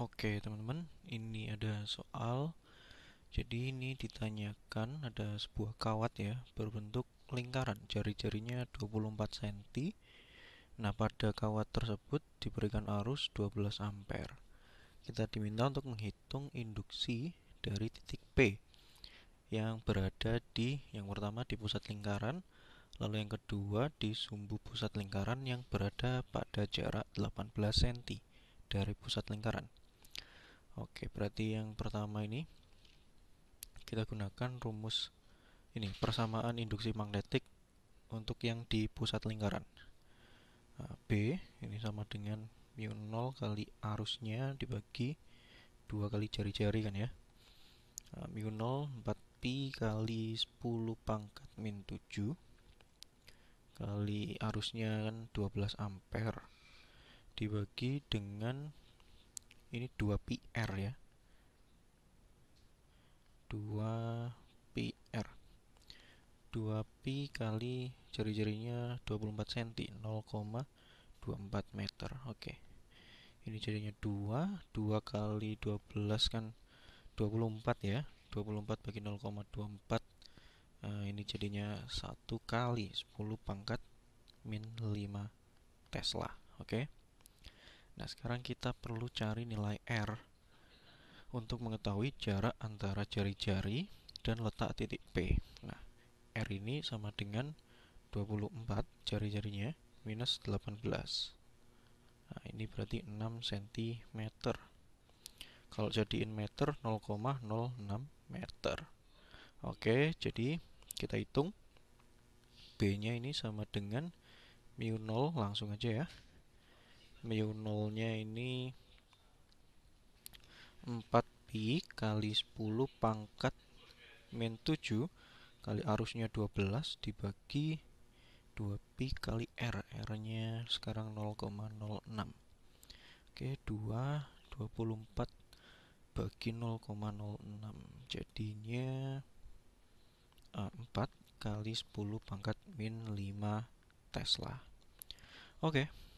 Oke teman-teman, ini ada soal Jadi ini ditanyakan ada sebuah kawat ya Berbentuk lingkaran, jari-jarinya 24 cm Nah pada kawat tersebut diberikan arus 12 ampere Kita diminta untuk menghitung induksi dari titik P Yang berada di, yang pertama di pusat lingkaran Lalu yang kedua di sumbu pusat lingkaran yang berada pada jarak 18 cm dari pusat lingkaran Oke, berarti yang pertama ini kita gunakan rumus ini persamaan induksi magnetik untuk yang di pusat lingkaran. Nah, B ini sama dengan mu 0 kali arusnya dibagi dua kali jari-jari kan ya. Nah, mu 0 4pi kali 10 pangkat min 7 kali arusnya kan 12 ampere dibagi dengan ini 2 PR ya 2 PR 2 pi kali jari-jarinya 24 cm 0,24 meter oke okay. ini jadinya 2 2 kali 12 kan 24 ya 24 bagi 0,24 Nah, eh, ini jadinya satu kali 10 pangkat min 5 Tesla. Oke. Okay? Nah, sekarang kita perlu cari nilai R untuk mengetahui jarak antara jari-jari dan letak titik P. Nah, R ini sama dengan 24 jari-jarinya minus 18. Nah, ini berarti 6 cm. Kalau jadiin meter 0,06 meter. Oke, jadi kita hitung B-nya ini sama dengan mu 0 langsung aja ya mu nolnya ini 4 pi kali 10 pangkat min 7 kali arusnya 12 dibagi 2 pi kali r r-nya sekarang 0,06 oke 2 24 bagi 0,06 jadinya 4 eh, kali 10 pangkat min 5 Tesla oke